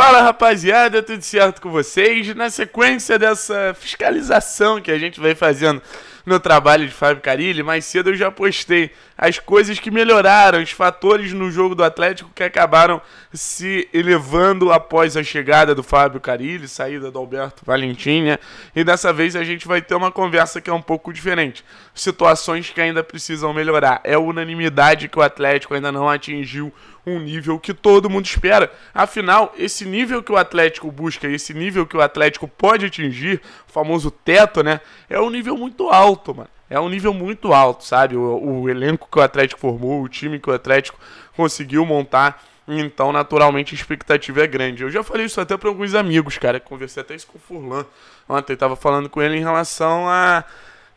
Fala rapaziada, tudo certo com vocês? Na sequência dessa fiscalização que a gente vai fazendo no trabalho de Fábio Carilli, mais cedo eu já postei as coisas que melhoraram, os fatores no jogo do Atlético que acabaram se elevando após a chegada do Fábio Carilli, saída do Alberto Valentinha, né? e dessa vez a gente vai ter uma conversa que é um pouco diferente. Situações que ainda precisam melhorar. É unanimidade que o Atlético ainda não atingiu um nível que todo mundo espera. Afinal, esse nível que o Atlético busca, esse nível que o Atlético pode atingir, o famoso teto, né? É um nível muito alto, mano. É um nível muito alto, sabe? O, o elenco que o Atlético formou, o time que o Atlético conseguiu montar. Então, naturalmente, a expectativa é grande. Eu já falei isso até para alguns amigos, cara. Conversei até isso com o Furlan ontem. Tava falando com ele em relação a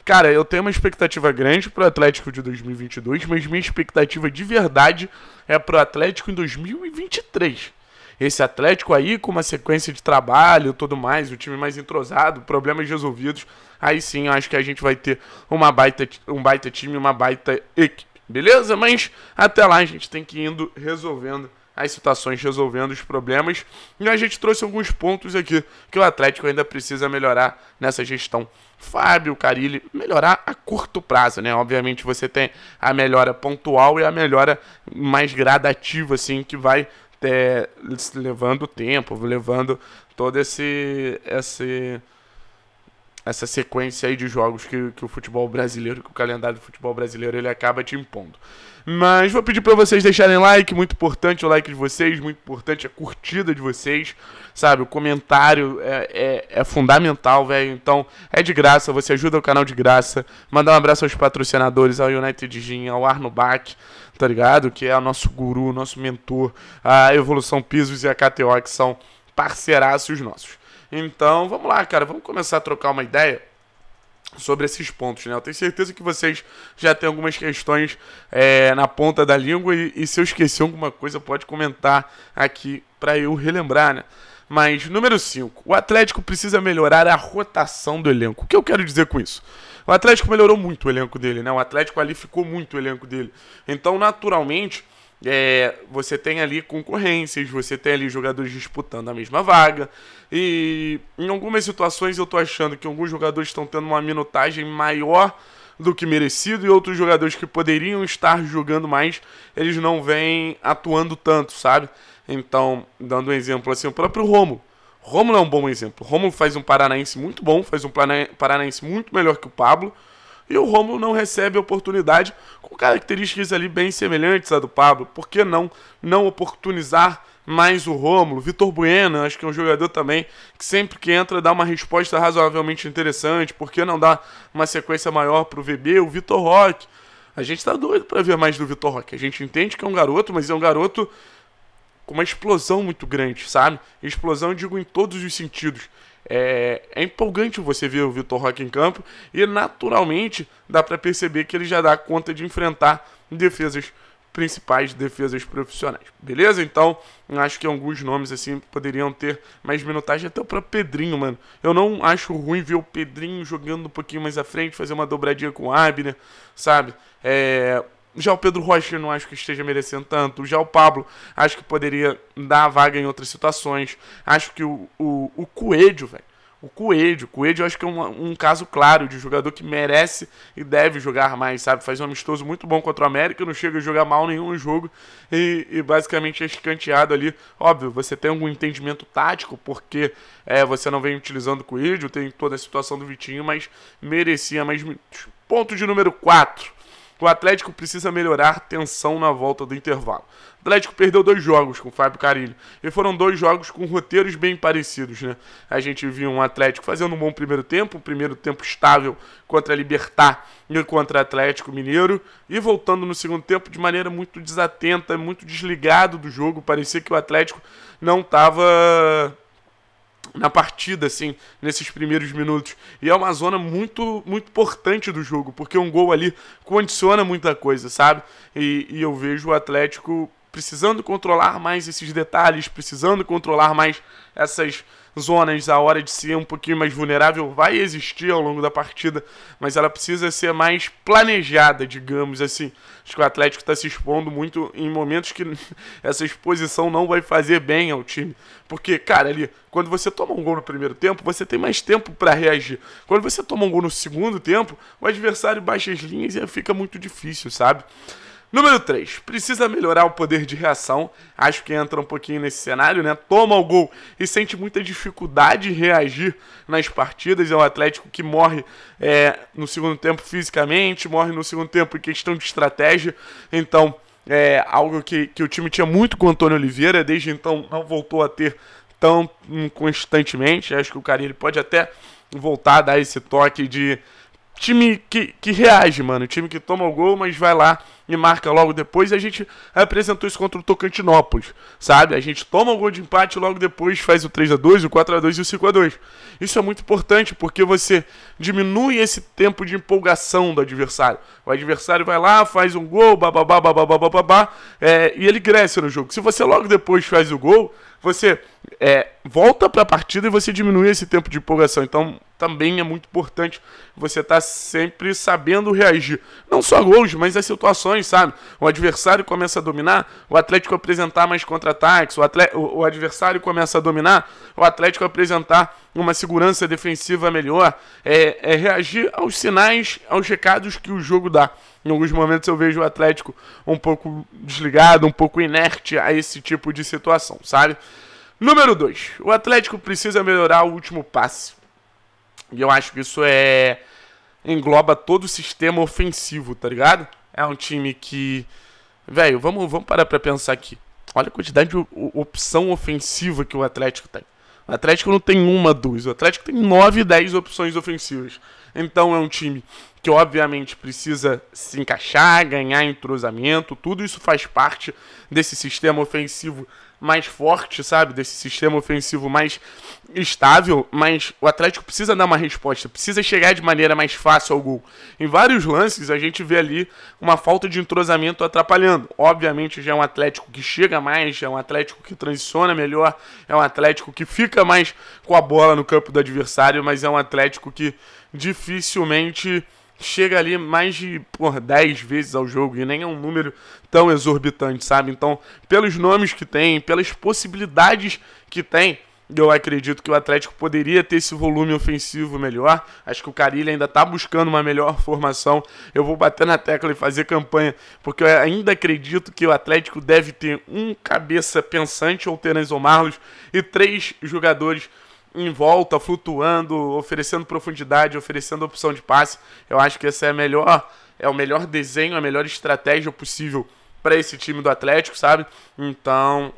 Cara, eu tenho uma expectativa grande pro Atlético de 2022, mas minha expectativa de verdade é pro Atlético em 2023. Esse Atlético aí, com uma sequência de trabalho e tudo mais, o time mais entrosado, problemas resolvidos, aí sim acho que a gente vai ter uma baita, um baita time, uma baita equipe, beleza? Mas até lá a gente tem que ir indo resolvendo as situações resolvendo os problemas. E a gente trouxe alguns pontos aqui que o Atlético ainda precisa melhorar nessa gestão. Fábio Carilli, melhorar a curto prazo, né? Obviamente você tem a melhora pontual e a melhora mais gradativa, assim, que vai é, levando tempo, levando todo esse, esse essa sequência aí de jogos que, que o futebol brasileiro, que o calendário do futebol brasileiro, ele acaba te impondo. Mas vou pedir para vocês deixarem like, muito importante o like de vocês, muito importante a curtida de vocês, sabe? O comentário é, é, é fundamental, velho. Então é de graça, você ajuda o canal de graça. Mandar um abraço aos patrocinadores, ao United Gin, ao Arno Bach, tá ligado? Que é o nosso guru, nosso mentor, a Evolução Pisos e a KTO, que são parceiraços nossos. Então, vamos lá, cara, vamos começar a trocar uma ideia sobre esses pontos, né? Eu tenho certeza que vocês já têm algumas questões é, na ponta da língua e, e, se eu esqueci alguma coisa, pode comentar aqui para eu relembrar, né? Mas, número 5, o Atlético precisa melhorar a rotação do elenco. O que eu quero dizer com isso? O Atlético melhorou muito o elenco dele, né? O Atlético ali ficou muito o elenco dele. Então, naturalmente, é, você tem ali concorrências, você tem ali jogadores disputando a mesma vaga. E em algumas situações eu tô achando que alguns jogadores estão tendo uma minutagem maior do que merecido e outros jogadores que poderiam estar jogando mais, eles não vêm atuando tanto, sabe? Então, dando um exemplo assim, o próprio Romo. Romulo é um bom exemplo. Romulo faz um paranaense muito bom, faz um paranaense muito melhor que o Pablo. E o Romulo não recebe oportunidade com características ali bem semelhantes à do Pablo. Por que não, não oportunizar mais o Rômulo, Vitor Bueno, acho que é um jogador também que sempre que entra dá uma resposta razoavelmente interessante, por que não dá uma sequência maior para o VB, o Vitor Roque. A gente está doido para ver mais do Vitor Roque. A gente entende que é um garoto, mas é um garoto com uma explosão muito grande, sabe? Explosão, digo, em todos os sentidos. É, é empolgante você ver o Vitor Roque em campo e naturalmente dá para perceber que ele já dá conta de enfrentar defesas principais defesas profissionais. Beleza? Então, acho que alguns nomes assim poderiam ter mais minutagem até para Pedrinho, mano. Eu não acho ruim ver o Pedrinho jogando um pouquinho mais à frente, fazer uma dobradinha com o Abner, sabe? É, já o Pedro Rocha não acho que esteja merecendo tanto. Já o Pablo acho que poderia dar a vaga em outras situações. Acho que o, o, o Coelho, velho. O Coelho. O Coelho eu acho que é um, um, caso claro de jogador que merece e deve jogar mais, sabe? Faz um amistoso muito bom contra o América, não chega a jogar mal nenhum jogo e, e basicamente é escanteado ali. Óbvio, você tem algum entendimento tático, porque é, você não vem utilizando o Coelho, tem toda a situação do Vitinho, mas merecia mais minutos. Ponto de número 4 que o Atlético precisa melhorar tensão na volta do intervalo. O Atlético perdeu dois jogos com o Fábio Carilho. E foram dois jogos com roteiros bem parecidos, né? A gente viu um Atlético fazendo um bom primeiro tempo, um primeiro tempo estável contra a Libertar e contra o Atlético Mineiro. E voltando no segundo tempo de maneira muito desatenta, muito desligado do jogo. Parecia que o Atlético não estava na partida, assim, nesses primeiros minutos. E é uma zona muito, muito importante do jogo, porque um gol ali condiciona muita coisa, sabe? E, e eu vejo o Atlético precisando controlar mais esses detalhes, precisando controlar mais essas zonas, a hora de ser um pouquinho mais vulnerável vai existir ao longo da partida, mas ela precisa ser mais planejada, digamos assim. Acho que o Atlético está se expondo muito em momentos que essa exposição não vai fazer bem ao time. Porque, cara, ali, quando você toma um gol no primeiro tempo, você tem mais tempo para reagir. Quando você toma um gol no segundo tempo, o adversário baixa as linhas e fica muito difícil, sabe? Número 3, precisa melhorar o poder de reação. Acho que entra um pouquinho nesse cenário, né? Toma o gol e sente muita dificuldade em reagir nas partidas. É um Atlético que morre é, no segundo tempo fisicamente, morre no segundo tempo em questão de estratégia. Então, é algo que, que o time tinha muito com o Antônio Oliveira, desde então não voltou a ter tão constantemente. Acho que o Carilli pode até voltar a dar esse toque de time que, que reage, mano. Time que toma o gol, mas vai lá e marca logo depois. E a gente apresentou isso contra o Tocantinópolis, sabe? A gente toma o gol de empate e logo depois faz o 3 a 2 o 4 a 2 e o 5 a 2 Isso é muito importante porque você diminui esse tempo de empolgação do adversário. O adversário vai lá, faz um gol, bababá, bababá, bababá, é, e ele cresce no jogo. Se você logo depois faz o gol, você é, volta para a partida e você diminui esse tempo de empolgação. Então, também é muito importante você estar tá sempre sabendo reagir. Não só gols, mas as situações, sabe? O adversário começa a dominar, o Atlético apresentar mais contra-ataques, o, o, o adversário começa a dominar, o Atlético apresentar uma segurança defensiva melhor. É, é reagir aos sinais, aos recados que o jogo dá. Em alguns momentos eu vejo o Atlético um pouco desligado, um pouco inerte a esse tipo de situação, sabe? Número 2. O Atlético precisa melhorar o último passe. E eu acho que isso é. engloba todo o sistema ofensivo, tá ligado? É um time que. Velho, vamos, vamos parar pra pensar aqui. Olha a quantidade de opção ofensiva que o Atlético tem. O Atlético não tem uma, duas. O Atlético tem nove, dez opções ofensivas. Então é um time que, obviamente, precisa se encaixar, ganhar entrosamento. Tudo isso faz parte desse sistema ofensivo mais forte, sabe? Desse sistema ofensivo mais estável, mas o Atlético precisa dar uma resposta, precisa chegar de maneira mais fácil ao gol. Em vários lances a gente vê ali uma falta de entrosamento atrapalhando. Obviamente já é um Atlético que chega mais, já é um Atlético que transiciona melhor, é um Atlético que fica mais com a bola no campo do adversário, mas é um Atlético que dificilmente chega ali mais de por, 10 vezes ao jogo e nem é um número tão exorbitante, sabe? Então, pelos nomes que tem, pelas possibilidades que tem, eu acredito que o Atlético poderia ter esse volume ofensivo melhor. Acho que o Carilli ainda está buscando uma melhor formação. Eu vou bater na tecla e fazer campanha, porque eu ainda acredito que o Atlético deve ter um cabeça pensante, ou Terence ou Marlos, e três jogadores em volta, flutuando, oferecendo profundidade, oferecendo opção de passe. Eu acho que esse é, melhor, é o melhor desenho, a melhor estratégia possível para esse time do Atlético, sabe? Então,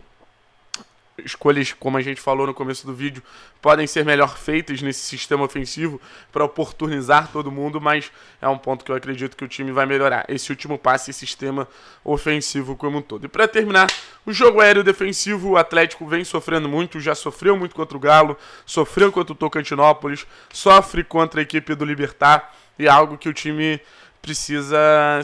escolhas, como a gente falou no começo do vídeo, podem ser melhor feitas nesse sistema ofensivo para oportunizar todo mundo, mas é um ponto que eu acredito que o time vai melhorar. Esse último passe e sistema ofensivo como um todo. E para terminar, o jogo aéreo defensivo, o Atlético vem sofrendo muito, já sofreu muito contra o Galo, sofreu contra o Tocantinópolis, sofre contra a equipe do Libertar, e é algo que o time precisa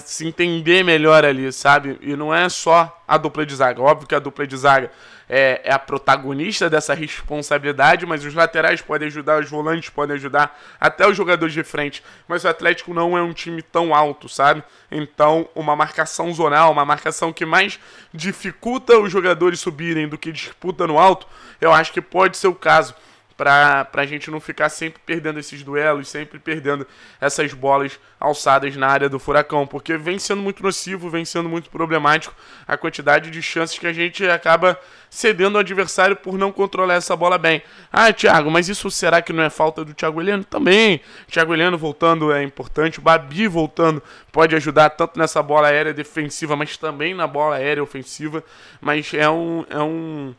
se entender melhor ali, sabe? E não é só a dupla de zaga. Óbvio que a dupla de zaga é, é, a protagonista dessa responsabilidade, mas os laterais podem ajudar, os volantes podem ajudar, até os jogadores de frente. Mas o Atlético não é um time tão alto, sabe? Então, uma marcação zonal, uma marcação que mais dificulta os jogadores subirem do que disputa no alto, eu acho que pode ser o caso para a gente não ficar sempre perdendo esses duelos, sempre perdendo essas bolas alçadas na área do Furacão, porque vem sendo muito nocivo, vem sendo muito problemático a quantidade de chances que a gente acaba cedendo ao adversário por não controlar essa bola bem. Ah, Thiago, mas isso será que não é falta do Thiago Heleno? Também. Thiago Heleno voltando é importante, o Babi voltando pode ajudar tanto nessa bola aérea defensiva, mas também na bola aérea ofensiva, mas é um. É um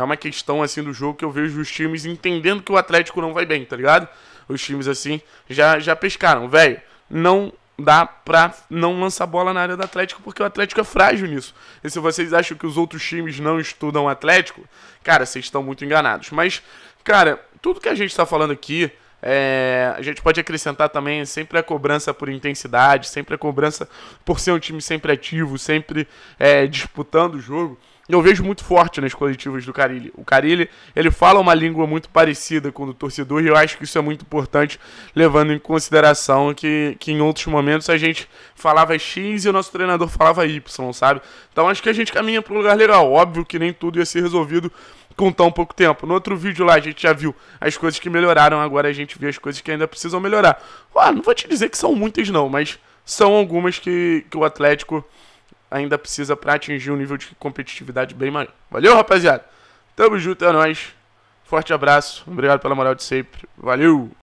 é uma questão assim do jogo que eu vejo os times entendendo que o Atlético não vai bem, tá ligado? Os times assim já já pescaram, velho. Não dá pra não lançar bola na área do Atlético, porque o Atlético é frágil nisso. E se vocês acham que os outros times não estudam o Atlético, cara, vocês estão muito enganados. Mas, cara, tudo que a gente tá falando aqui, é, a gente pode acrescentar também é sempre a cobrança por intensidade, sempre a cobrança por ser um time sempre ativo, sempre é, disputando o jogo eu vejo muito forte nas coletivas do Carilli. O Carilli, ele fala uma língua muito parecida com o do torcedor e eu acho que isso é muito importante, levando em consideração que, que em outros momentos a gente falava X e o nosso treinador falava Y, sabe? Então acho que a gente caminha para um lugar legal. Óbvio que nem tudo ia ser resolvido com tão pouco tempo. No outro vídeo lá a gente já viu as coisas que melhoraram, agora a gente vê as coisas que ainda precisam melhorar. Ah, não vou te dizer que são muitas não, mas são algumas que, que o Atlético ainda precisa para atingir um nível de competitividade bem maior. Valeu, rapaziada. Tamo junto, é nóis. Forte abraço. Obrigado pela moral de sempre. Valeu!